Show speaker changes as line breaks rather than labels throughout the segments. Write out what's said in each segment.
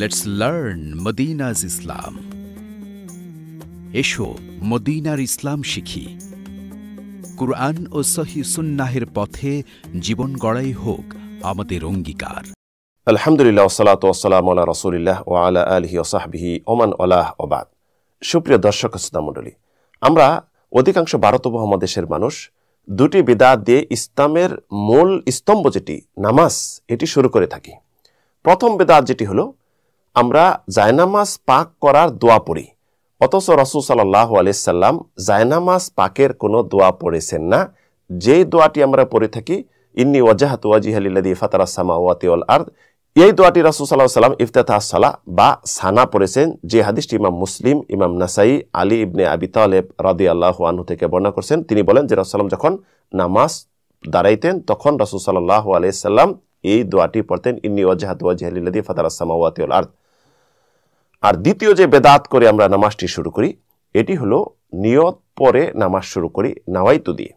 let's learn মদিনাজ ইসলাম এসো মদিনার ইসলাম শিখি কুরআন ও সহি সুন্নাহের পথে জীবন গড়াই হোক আমাদের অঙ্গীকার
আলহামদুলিল্লাহ ওসালাত ওসালাম আল্লাহ রসুলিল্লাহ ও আলা আলহি ওসাহবিহি ওমান আলাহ ওবাদ সুপ্রিয় দর্শক শ্রোতামণ্ডলী আমরা অধিকাংশ ভারত উপমহাদেশের মানুষ দুটি বিদা দিয়ে ইসলামের মূল স্তম্ভ যেটি নামাজ এটি শুরু করে থাকি প্রথম বেদাত যেটি হলো আমরা জায়নামাজ পাক করার দোয়া পড়ি অথচ রসুল সাল্লাহ আলিয়াল্লাম জায়নামাজ পাকের কোনো দোয়া পড়েছেন না যে দোয়াটি আমরা পড়ে থাকি ইন্নি ওয়াজাহাত ওয়াজি আলিল্লাদি ফাতারা সামা ওয়াতি অল আর্দ এই দোয়াটি রসুল সাল্লাহ সাল্লাম ইফতেতাহ সালা বা সানা পড়েছেন যে হাদিসটি ইমাম মুসলিম ইমাম নাসাই আলী ইবনে আবি তালেব রাদি আল্লাহ আনহু থেকে বর্ণনা করছেন তিনি বলেন যে রসুলাম যখন নামাজ দাঁড়াইতেন তখন রসুল সাল্লাহ আলিয়াল্লাম এই দোয়াটি পড়তেন ইন্নি ওয়াজাহাত ওয়াজহালিল্লাদি ওয়াল আরদ আর দ্বিতীয় যে বেদাত করে আমরা নামাজটি শুরু করি এটি হলো নিয়ত পরে নামাজ শুরু করি নাওয়াইতু দিয়ে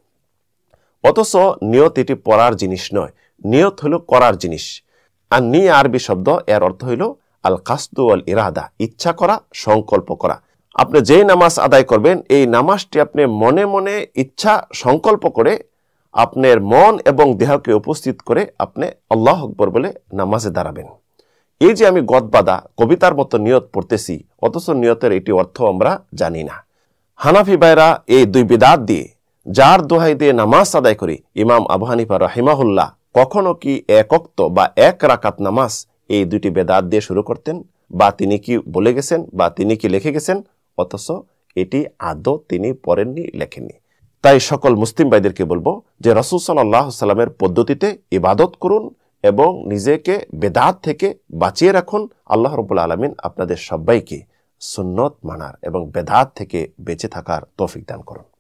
অথচ নিয়ত এটি পড়ার জিনিস নয় নিয়ত হলো করার জিনিস আর নি আরবি শব্দ এর অর্থ হইল আল কাস্তু আল ইরাদা ইচ্ছা করা সংকল্প করা আপনি যেই নামাজ আদায় করবেন এই নামাজটি আপনি মনে মনে ইচ্ছা সংকল্প করে আপনার মন এবং দেহকে উপস্থিত করে আপনি আল্লাহ আকবর বলে নামাজে দাঁড়াবেন এই যে আমি গদবাদা কবিতার মতো নিয়ত পড়তেছি অথচ নিয়তের এটি অর্থ আমরা জানি না হানাফি ভাইরা এই দুই বিদাত দিয়ে যার দোহাই দিয়ে নামাজ আদায় করি ইমাম আবহানিফা রাহিমাহুল্লাহ কখনো কি একক্ত বা এক রাকাত নামাজ এই দুটি বেদাত দিয়ে শুরু করতেন বা তিনি কি বলে গেছেন বা তিনি কি লিখে গেছেন অথচ এটি আদৌ তিনি পড়েননি লেখেননি তাই সকল মুসলিম ভাইদেরকে বলবো যে রসুল সাল্লাহ সাল্লামের পদ্ধতিতে ইবাদত করুন এবং নিজেকে বেদাত থেকে বাঁচিয়ে রাখুন আল্লাহ রবুল্লা আলমিন আপনাদের সবাইকে সুন্নত মানার এবং বেদাত থেকে
বেঁচে থাকার তৌফিক দান করুন